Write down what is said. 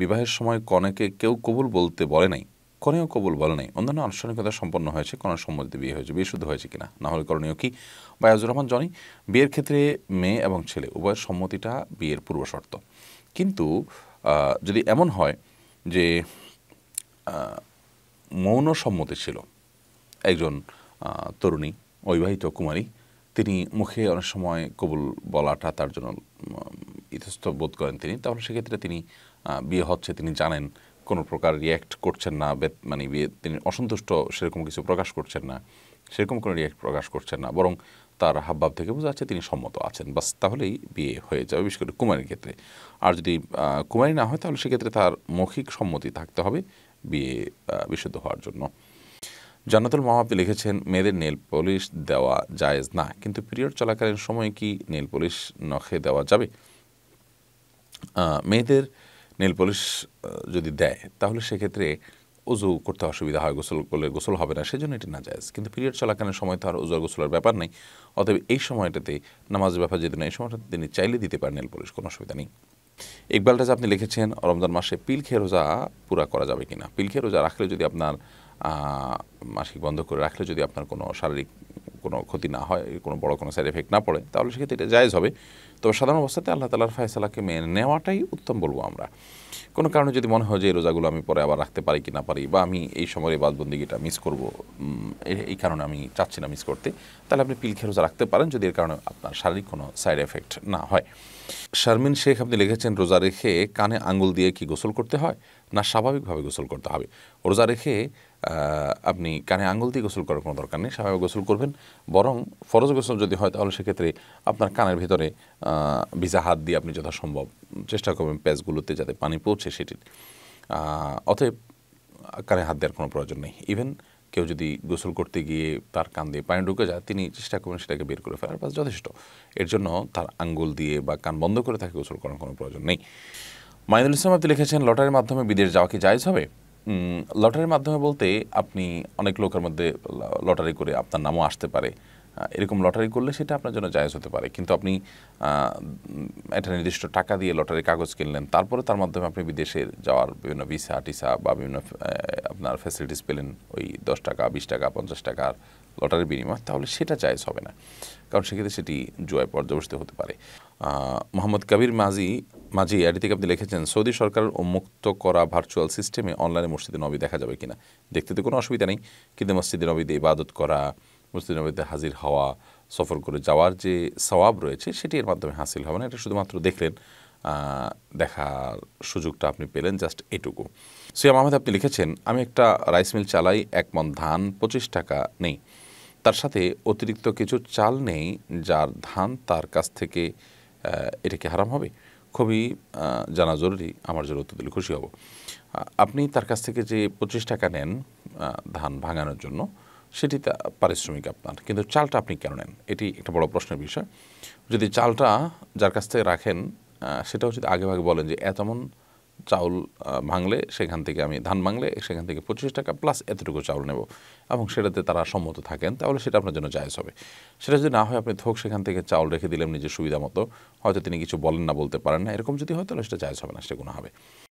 বিবাহের সময় কনেকে কেউ কবুল বলতে বলে নাই কনেও কবুল বলে নাই অন্যান্য আনুষ্ঠানিকতা সম্পন্ন হয়েছে কনের সম্মতিতে বিয়ে হয়েছে বিয়ে শুদ্ধ হয়েছে কিনা না হলে করণীয় কি বায়াজুর রহমান জনি বিয়ের ক্ষেত্রে মেয়ে এবং ছেলে উভয়ের সম্মতিটা বিয়ের পূর্ব শর্ত কিন্তু যদি এমন হয় যে মৌন সম্মতি ছিল একজন তরুণী অবিবাহিত কুমারী তিনি মুখে অনেক সময় কবুল বলাটা তার জন্য ইতস্ত বোধ করেন তিনি তাহলে সেক্ষেত্রে তিনি বিয়ে হচ্ছে তিনি জানেন কোনো প্রকার রিয়্যাক্ট করছেন না মানে বিয়ে তিনি অসন্তুষ্ট সেরকম কিছু প্রকাশ করছেন না সেরকম কোনো রিয়্যাক্ট প্রকাশ করছেন না বরং তার হাবভাব থেকে বোঝা যাচ্ছে তিনি সম্মত আছেন বাস তাহলেই বিয়ে হয়ে যাবে বিশেষ করে কুমারীর ক্ষেত্রে আর যদি কুমারী না হয় তাহলে সেক্ষেত্রে তার মৌখিক সম্মতি থাকতে হবে বিয়ে বিশুদ্ধ হওয়ার জন্য জান্নাতুল মাহাবি লিখেছেন মেয়েদের নেল পলিশ দেওয়া জায়েজ না কিন্তু পিরিয়ড চলাকালীন সময় কি নেল পলিশ নখে দেওয়া যাবে মেয়েদের নীল পলিশ যদি দেয় তাহলে সেক্ষেত্রে অজু করতে অসুবিধা হয় গোসল করলে গোসল হবে না সেজন্য এটি না যায় কিন্তু পিরিয়ড চলাকালীন সময় তো আর অজু গোসলের ব্যাপার নেই অতএব এই সময়টাতে নামাজের ব্যাপার যদি না এই সময়টাতে তিনি চাইলে দিতে পারেন নীল পলিশ কোনো অসুবিধা নেই ইকবালটা যে আপনি লিখেছেন রমজান মাসে পিল খেয়ে রোজা পুরা করা যাবে কি না পিল খেয়ে রোজা রাখলে যদি আপনার মাসিক বন্ধ করে রাখলে যদি আপনার কোনো শারীরিক কোনো ক্ষতি না হয় কোনো বড় কোনো সাইড এফেক্ট না পড়ে তাহলে সেক্ষেত্রে এটা জায়জ হবে তো সাধারণ অবস্থাতে আল্লাহ তালার ফায়সালাকে মেনে নেওয়াটাই উত্তম বলবো আমরা কোনো কারণে যদি মনে হয় যে এই রোজাগুলো আমি পরে আবার রাখতে পারি কি না পারি বা আমি এই সময়ের এই বাদবন্দিগিটা মিস করব এই কারণে আমি চাচ্ছি না মিস করতে তাহলে আপনি পিলখে রোজা রাখতে পারেন যদি এর কারণে আপনার শারীরিক কোনো সাইড এফেক্ট না হয় শারমিন শেখ আপনি লিখেছেন রোজা রেখে কানে আঙুল দিয়ে কি গোসল করতে হয় না স্বাভাবিকভাবে গোসল করতে হবে রোজা রেখে আপনি কানে আঙুল দিয়ে গোসল করার কোনো দরকার নেই স্বাভাবিক গোসল করবেন বরং ফরজ গোসল যদি হয় তাহলে সেক্ষেত্রে আপনার কানের ভিতরে ভিজা হাত দিয়ে আপনি যথাসম্ভব চেষ্টা করবেন প্যাচগুলোতে যাতে পানি পৌঁছে সেটির অতএব কানে হাত দেওয়ার কোনো প্রয়োজন নেই ইভেন কেউ যদি গোসল করতে গিয়ে তার কান দিয়ে পানি ঢুকে যায় তিনি চেষ্টা করবেন সেটাকে বের করে ফেলার বাস যথেষ্ট এর জন্য তার আঙ্গুল দিয়ে বা কান বন্ধ করে তাকে গোসল করার কোনো প্রয়োজন নেই মাইনুল ইসলাম আপনি লিখেছেন লটারির মাধ্যমে বিদেশ যাওয়া কি জায়জ হবে লটারির মাধ্যমে বলতে আপনি অনেক লোকের মধ্যে লটারি করে আপনার নামও আসতে পারে এরকম লটারি করলে সেটা আপনার জন্য জায়জ হতে পারে কিন্তু আপনি একটা নির্দিষ্ট টাকা দিয়ে লটারির কাগজ কিনলেন তারপরে তার মাধ্যমে আপনি বিদেশে যাওয়ার বিভিন্ন ভিসা টিসা বা বিভিন্ন আপনার ফ্যাসিলিটিস পেলেন ওই দশ টাকা বিশ টাকা পঞ্চাশ টাকার লটারির বিনিময় তাহলে সেটা জায়জ হবে না কারণ সেক্ষেত্রে সেটি জয় পর্যবসিত হতে পারে মোহাম্মদ কাবির মাঝি মাঝি এটি থেকে আপনি লিখেছেন সৌদি সরকারের উন্মুক্ত করা ভার্চুয়াল সিস্টেমে অনলাইনে মসজিদে নবী দেখা যাবে কিনা দেখতে তো কোনো অসুবিধা নেই কিন্তু মসজিদে দিয়ে ইবাদত করা মুসলিনবীতে হাজির হওয়া সফর করে যাওয়ার যে সওয়াব রয়েছে সেটি এর মাধ্যমে হাসিল হবে না এটা শুধুমাত্র দেখলেন দেখার সুযোগটা আপনি পেলেন জাস্ট এটুকু সুয়াম আহমেদ আপনি লিখেছেন আমি একটা রাইস মিল চালাই এক মন ধান পঁচিশ টাকা নেই তার সাথে অতিরিক্ত কিছু চাল নেই যার ধান তার কাছ থেকে এটা কি হারাম হবে খুবই জানা জরুরি আমার জন্য অত্যন্ত খুশি হব আপনি তার কাছ থেকে যে পঁচিশ টাকা নেন ধান ভাঙানোর জন্য সেটি পারিশ্রমিক আপনার কিন্তু চালটা আপনি কেন নেন এটি একটা বড় প্রশ্নের বিষয় যদি চালটা যার কাছ থেকে রাখেন সেটাও যদি আগে ভাগে বলেন যে এত চাউল ভাঙলে সেখান থেকে আমি ধান ভাঙলে সেখান থেকে পঁচিশ টাকা প্লাস এতটুকু চাউল নেব এবং সেটাতে তারা সম্মত থাকেন তাহলে সেটা আপনার জন্য জায়জ হবে সেটা যদি না হয় আপনি থোক সেখান থেকে চাউল রেখে দিলেন নিজের সুবিধা মতো হয়তো তিনি কিছু বলেন না বলতে পারেন না এরকম যদি হয় তাহলে সেটা জায়জ হবে না সেটা কোনো হবে